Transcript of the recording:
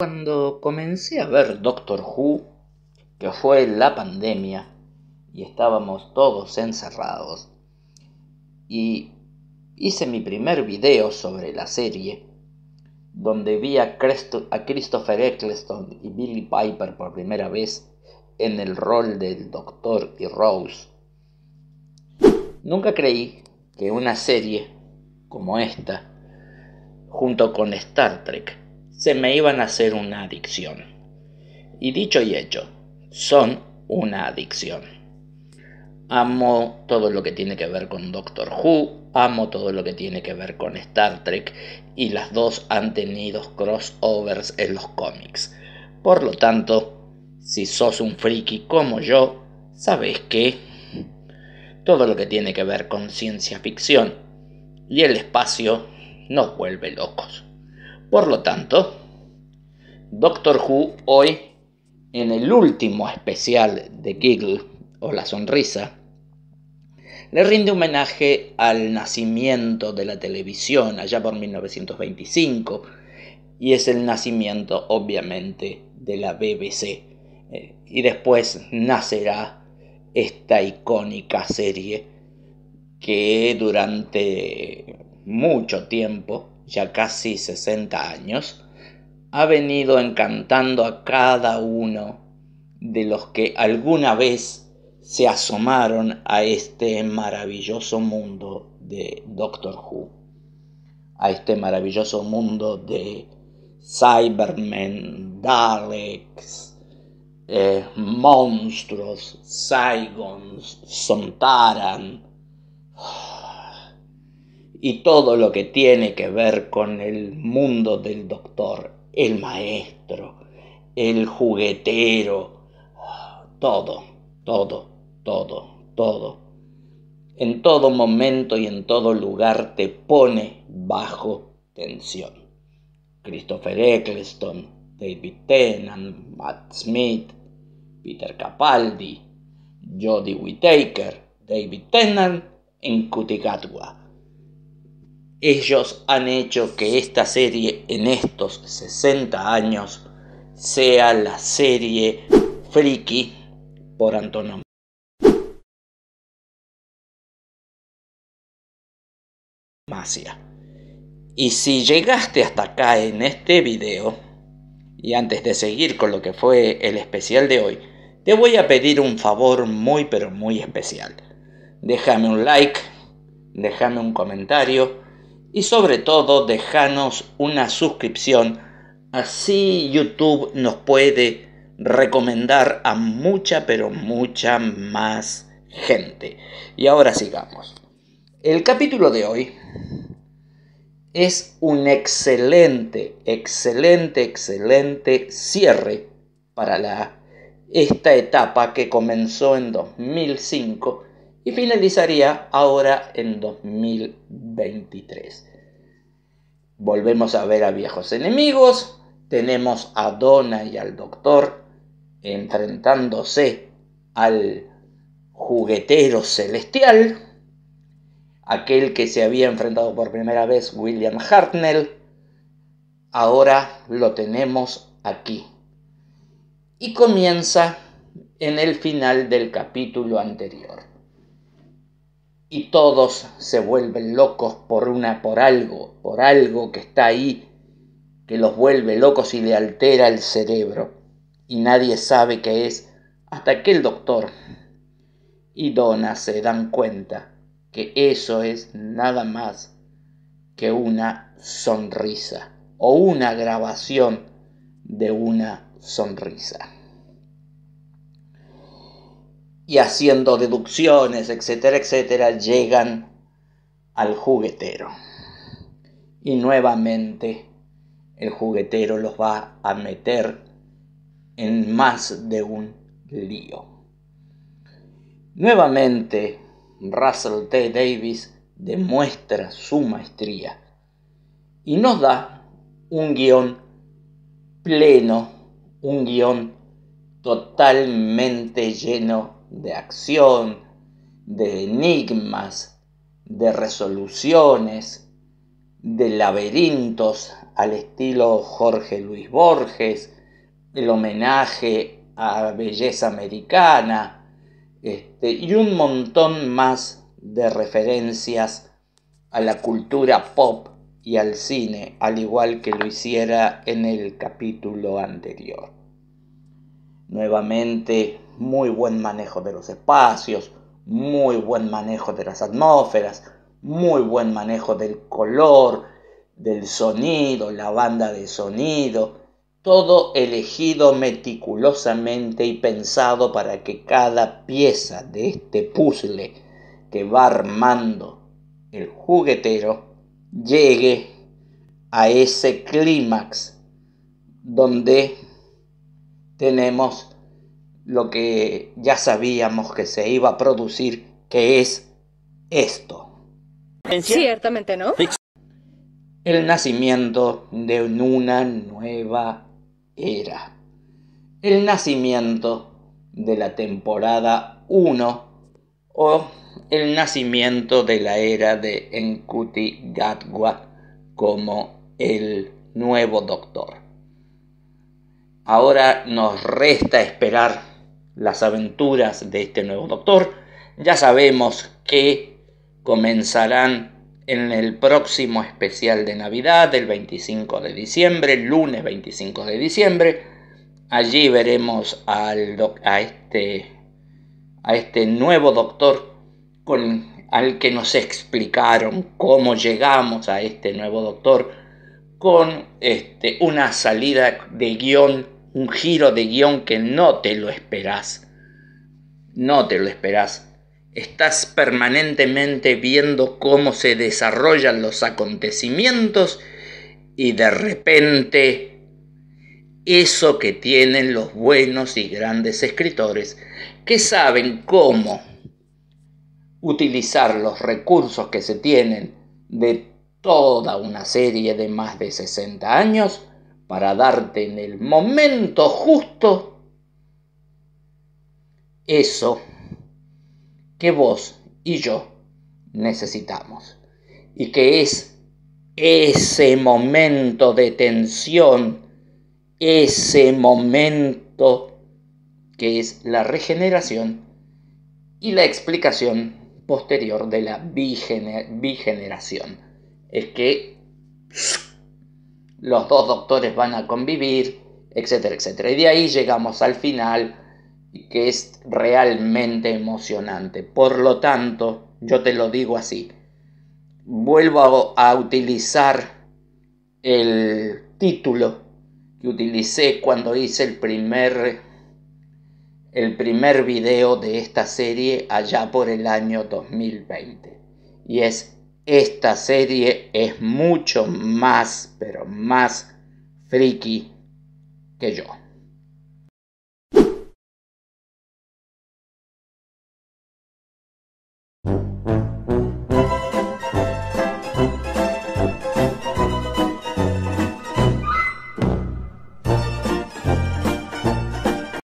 Cuando comencé a ver Doctor Who, que fue la pandemia, y estábamos todos encerrados, y hice mi primer video sobre la serie, donde vi a, a Christopher Eccleston y Billy Piper por primera vez en el rol del Doctor y Rose. Nunca creí que una serie como esta, junto con Star Trek, se me iban a hacer una adicción. Y dicho y hecho, son una adicción. Amo todo lo que tiene que ver con Doctor Who, amo todo lo que tiene que ver con Star Trek y las dos han tenido crossovers en los cómics. Por lo tanto, si sos un friki como yo, ¿sabes que todo lo que tiene que ver con ciencia ficción y el espacio nos vuelve locos. Por lo tanto, Doctor Who hoy en el último especial de Giggle o La Sonrisa, le rinde homenaje al nacimiento de la televisión allá por 1925 y es el nacimiento obviamente de la BBC eh, y después nacerá esta icónica serie que durante mucho tiempo, ya casi 60 años, ha venido encantando a cada uno de los que alguna vez se asomaron a este maravilloso mundo de Doctor Who, a este maravilloso mundo de Cybermen, Daleks, eh, monstruos, Saigons, Sontaran y todo lo que tiene que ver con el mundo del Doctor el maestro, el juguetero, todo, todo, todo, todo. En todo momento y en todo lugar te pone bajo tensión. Christopher Eccleston, David Tennant, Matt Smith, Peter Capaldi, Jody Whittaker, David Tennant en Cuticatua ellos han hecho que esta serie en estos 60 años sea la serie friki por antonomasia. Y si llegaste hasta acá en este video, y antes de seguir con lo que fue el especial de hoy, te voy a pedir un favor muy pero muy especial. Déjame un like, déjame un comentario y sobre todo dejanos una suscripción, así YouTube nos puede recomendar a mucha pero mucha más gente. Y ahora sigamos. El capítulo de hoy es un excelente, excelente, excelente cierre para la, esta etapa que comenzó en 2005 finalizaría ahora en 2023. Volvemos a ver a viejos enemigos, tenemos a Donna y al Doctor enfrentándose al juguetero celestial, aquel que se había enfrentado por primera vez William Hartnell, ahora lo tenemos aquí. Y comienza en el final del capítulo anterior y todos se vuelven locos por una por algo, por algo que está ahí que los vuelve locos y le altera el cerebro y nadie sabe qué es hasta que el doctor y Donna se dan cuenta que eso es nada más que una sonrisa o una grabación de una sonrisa y haciendo deducciones, etcétera, etcétera, llegan al juguetero. Y nuevamente el juguetero los va a meter en más de un lío. Nuevamente, Russell T. Davis demuestra su maestría y nos da un guión pleno, un guión totalmente lleno de acción, de enigmas, de resoluciones, de laberintos al estilo Jorge Luis Borges, el homenaje a belleza americana este, y un montón más de referencias a la cultura pop y al cine, al igual que lo hiciera en el capítulo anterior. Nuevamente muy buen manejo de los espacios, muy buen manejo de las atmósferas, muy buen manejo del color, del sonido, la banda de sonido, todo elegido meticulosamente y pensado para que cada pieza de este puzzle que va armando el juguetero llegue a ese clímax donde tenemos lo que ya sabíamos que se iba a producir, que es esto. Ciertamente no. El nacimiento de una nueva era. El nacimiento de la temporada 1 o el nacimiento de la era de Enkuti Gatwa como el nuevo doctor. Ahora nos resta esperar las aventuras de este nuevo doctor. Ya sabemos que comenzarán en el próximo especial de Navidad, el 25 de diciembre, el lunes 25 de diciembre. Allí veremos al a, este, a este nuevo doctor con, al que nos explicaron cómo llegamos a este nuevo doctor con este, una salida de guión un giro de guión que no te lo esperás. No te lo esperás. Estás permanentemente viendo cómo se desarrollan los acontecimientos y de repente eso que tienen los buenos y grandes escritores, que saben cómo utilizar los recursos que se tienen de toda una serie de más de 60 años para darte en el momento justo eso que vos y yo necesitamos. Y que es ese momento de tensión, ese momento que es la regeneración y la explicación posterior de la bigener bigeneración. Es que los dos doctores van a convivir, etcétera, etcétera. Y de ahí llegamos al final, que es realmente emocionante. Por lo tanto, yo te lo digo así, vuelvo a, utilizar el título que utilicé cuando hice el primer el primer video de esta serie allá por el año 2020 y es esta serie es mucho más, pero más friki que yo.